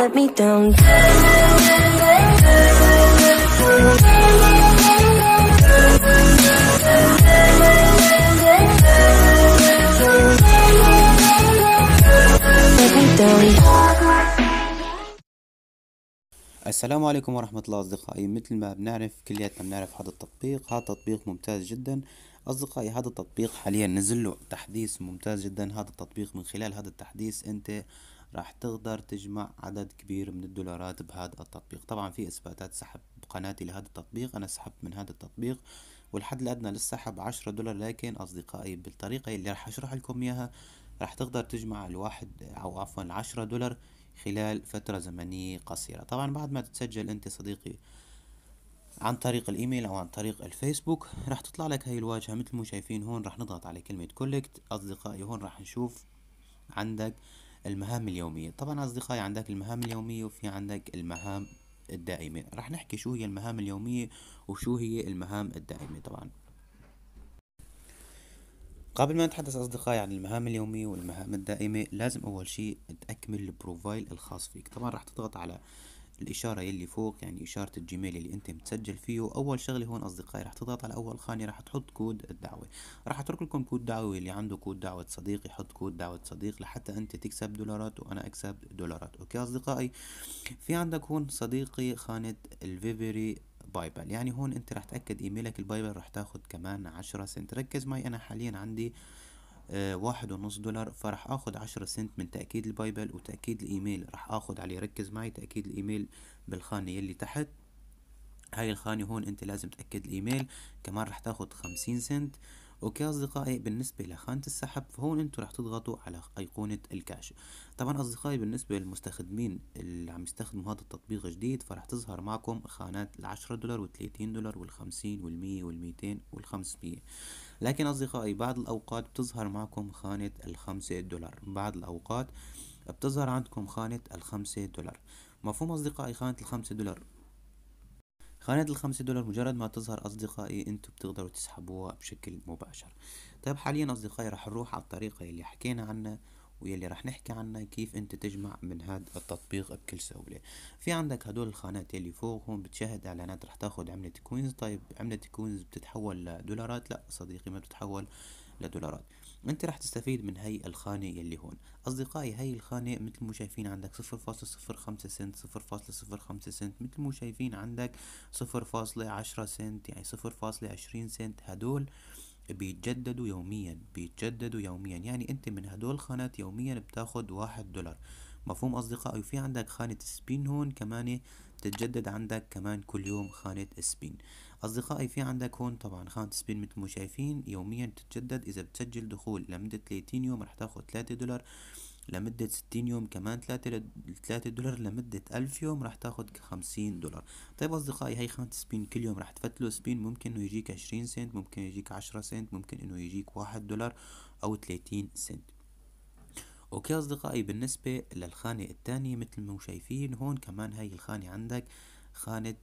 let me down السلام عليكم ورحمة الله أصدقائي مثل ما بنعرف كلياتنا بنعرف هذا التطبيق هذا تطبيق ممتاز جدا أصدقائي هذا التطبيق حاليا نزل له تحديث ممتاز جدا هذا التطبيق من خلال هذا التحديث أنت راح تقدر تجمع عدد كبير من الدولارات بهذا التطبيق طبعا في اثباتات سحب بقناتي لهذا التطبيق انا سحبت من هذا التطبيق والحد الادنى للسحب عشرة دولار لكن اصدقائي بالطريقة اللي راح اشرح لكم اياها راح تقدر تجمع الواحد او عفوا العشرة دولار خلال فترة زمنية قصيرة طبعا بعد ما تتسجل انت صديقي عن طريق الايميل او عن طريق الفيسبوك راح تطلع لك هاي الواجهة مثل ما شايفين هون راح نضغط على كلمة كولكت اصدقائي هون راح نشوف عندك المهام اليومية طبعا أصدقائي عندك المهام اليومية وفي عندك المهام الدائمة رح نحكي شو هي المهام اليومية وشو هي المهام الدائمة طبعا قبل ما نتحدث أصدقائي عن المهام اليومية والمهام الدائمة لازم أول شيء تأكمل البروفايل الخاص فيك طبعا رح تضغط على الإشارة يلي فوق يعني إشارة الجيميل اللي أنت متسجل فيه أول شغلة هون أصدقائي رح تضغط على أول خانة رح تحط كود الدعوة رح أترك لكم كود دعوة اللي عنده كود دعوة صديق يحط كود دعوة صديق لحتى أنت تكسب دولارات وأنا أكسب دولارات أوكي أصدقائي في عندك هون صديقي خانة الفيبري بايبل يعني هون انت رح تاكد ايميلك البايبل رح تاخد كمان عشرة سنت ركز معي انا حاليا عندي آه، واحد ونص دولار فرح اخد عشرة سنت من تأكيد البايبل وتأكيد الايميل رح اخد عليه ركز معي تأكيد الايميل بالخانة يلي تحت هاي الخانة هون انت لازم تأكد الايميل كمان رح تاخد خمسين سنت اوكي اصدقائي بالنسبه لخانه السحب فهون انتو رح تضغطوا على ايقونه الكاش طبعا اصدقائي بالنسبه للمستخدمين اللي عم يستخدموا هذا التطبيق جديد فرح تظهر معكم خانات العشرة دولار و دولار والخمسين والمية والميتين والخمسمية لكن اصدقائي بعض الاوقات بتظهر معكم خانه الخمسة دولار بعض الاوقات بتظهر عندكم خانه الخمسة دولار مفهوم اصدقائي خانه الخمسة دولار خانة الخمسة دولار مجرد ما تظهر أصدقائي انتو بتقدروا تسحبوها بشكل مباشر طيب حاليا أصدقائي رح نروح على الطريقة اللي حكينا عنها ويلي رح نحكي عنها كيف انت تجمع من هاد التطبيق بكل سهولة في عندك هدول الخانات يلي فوق هون بتشاهد اعلانات رح تاخد عملة كوينز طيب عملة كوينز بتتحول لدولارات لا صديقي ما بتتحول لدولارات انت راح تستفيد من هاي الخانة يلي هون اصدقائي هاي الخانة مثل ما شايفين عندك صفر فاصلة صفر خمسة سنت صفر فاصلة صفر خمسة سنت مثل ما شايفين عندك صفر فاصلة عشرة سنت يعني صفر فاصلة عشرين سنت هدول بيتجددوا يوميا بيتجددوا يوميا يعني انت من هدول الخانات يوميا بتاخد واحد دولار مفهوم أصدقائي وفي عندك خانة سبين هون كمان تتجدد عندك كمان كل يوم خانة سبين أصدقائي في عندك هون طبعا خانة سبين مثل ما شايفين يوميا تتجدد إذا بتسجل دخول لمدة 30 يوم رح تاخد 3 دولار لمدة 60 يوم كمان 3 دولار لمدة 1000 يوم رح تاخد 50 دولار طيب أصدقائي هي خانة سبين كل يوم رح تفتلو سبين ممكن إنه يجيك 20 سنت ممكن يجيك 10 سنت ممكن إنه يجيك 1 دولار أو 30 سنت اوكي اصدقائي بالنسبة للخانة الثانية مثل ما شايفين هون كمان هاي الخانة عندك خانة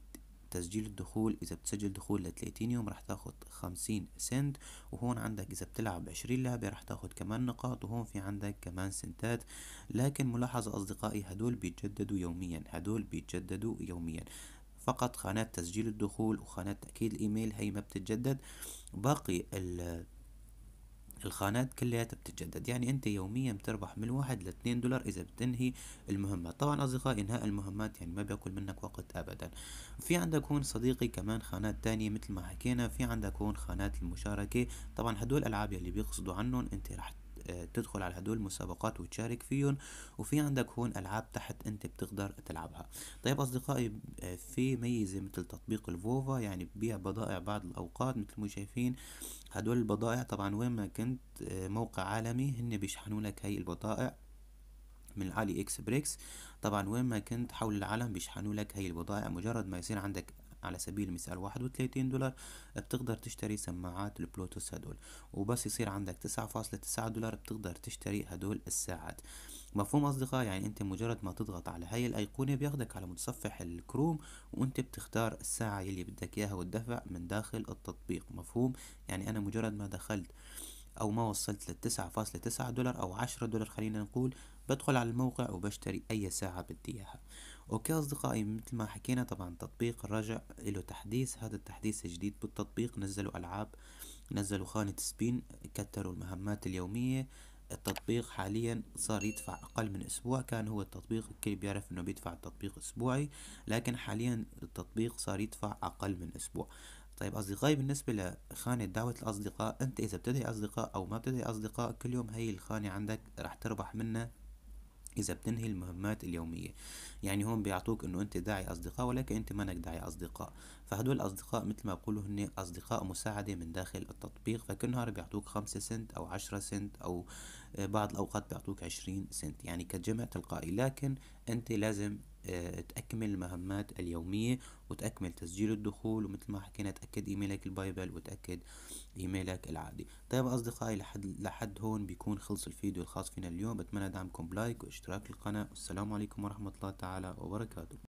تسجيل الدخول اذا بتسجل دخول لتلاتين يوم رح تاخد خمسين سنت وهون عندك اذا بتلعب عشرين لعبة رح تاخد كمان نقاط وهون في عندك كمان سنتات لكن ملاحظة اصدقائي هدول بيتجددوا يوميا هدول بيتجددوا يوميا فقط خانات تسجيل الدخول وخانات تأكيد الإيميل هي ما بتتجدد باقي ال الخانات كلها بتتجدد يعني انت يوميا بتربح من واحد لاتنين دولار اذا بتنهي المهمة طبعا اصدقائي انهاء المهمات يعني ما بياكل منك وقت ابدا في عندك هون صديقي كمان خانات تانية مثل ما حكينا في عندك هون خانات المشاركة طبعا هدول الالعاب اللي بيقصدوا عنهم انت رح تدخل على هدول المسابقات وتشارك فيهم وفي عندك هون العاب تحت انت بتقدر تلعبها طيب اصدقائي آه، في ميزه مثل تطبيق الفوفا يعني ببيع بضائع بعض الاوقات مثل ما شايفين هدول البضائع طبعا وين ما كنت آه، موقع عالمي هن بيشحنوا لك هاي البضائع من علي اكس بريكس طبعا وين ما كنت حول العالم بيشحنوا لك هاي البضائع مجرد ما يصير عندك على سبيل المثال واحد وتلاتين دولار بتقدر تشتري سماعات البلوتوث هدول وبس يصير عندك تسعة فاصلة تسعة دولار بتقدر تشتري هدول الساعات مفهوم أصدقاء يعني أنت مجرد ما تضغط على هاي الأيقونة بياخدك على متصفح الكروم وأنت بتختار الساعة يلي بدك إياها والدفع من داخل التطبيق مفهوم يعني أنا مجرد ما دخلت أو ما وصلت للتسعة فاصلة تسعة دولار أو عشرة دولار خلينا نقول بدخل على الموقع وبشتري أي ساعة بدي إياها اوكي اصدقائي مثل ما حكينا طبعا تطبيق الرجع له تحديث هذا التحديث الجديد بالتطبيق نزلوا العاب نزلوا خانة سبين كتروا المهمات اليومية التطبيق حاليا صار يدفع اقل من اسبوع كان هو التطبيق الكل بيعرف انه بيدفع التطبيق اسبوعي لكن حاليا التطبيق صار يدفع اقل من اسبوع طيب أصدقائي بالنسبة لخانة دعوة الأصدقاء أنت إذا بتدعي أصدقاء أو ما بتدعي أصدقاء كل يوم هي الخانة عندك رح تربح منها اذا بتنهي المهمات اليوميه يعني هون بيعطوك انه انت داعي اصدقاء ولكن انت مانك داعي اصدقاء فهدول الاصدقاء مثل ما بقولوا هن اصدقاء مساعده من داخل التطبيق فكل نهار بيعطوك خمسة سنت او عشرة سنت او بعض الاوقات بيعطوك عشرين سنت يعني كجمع تلقائي لكن انت لازم آه، تأكمل المهمات اليومية وتأكمل تسجيل الدخول ومثل ما حكينا تأكد إيميلك البايبل وتأكد إيميلك العادي طيب أصدقائي لحد, لحد هون بيكون خلص الفيديو الخاص فينا اليوم بتمنى دعمكم بلايك واشتراك القناة والسلام عليكم ورحمة الله تعالى وبركاته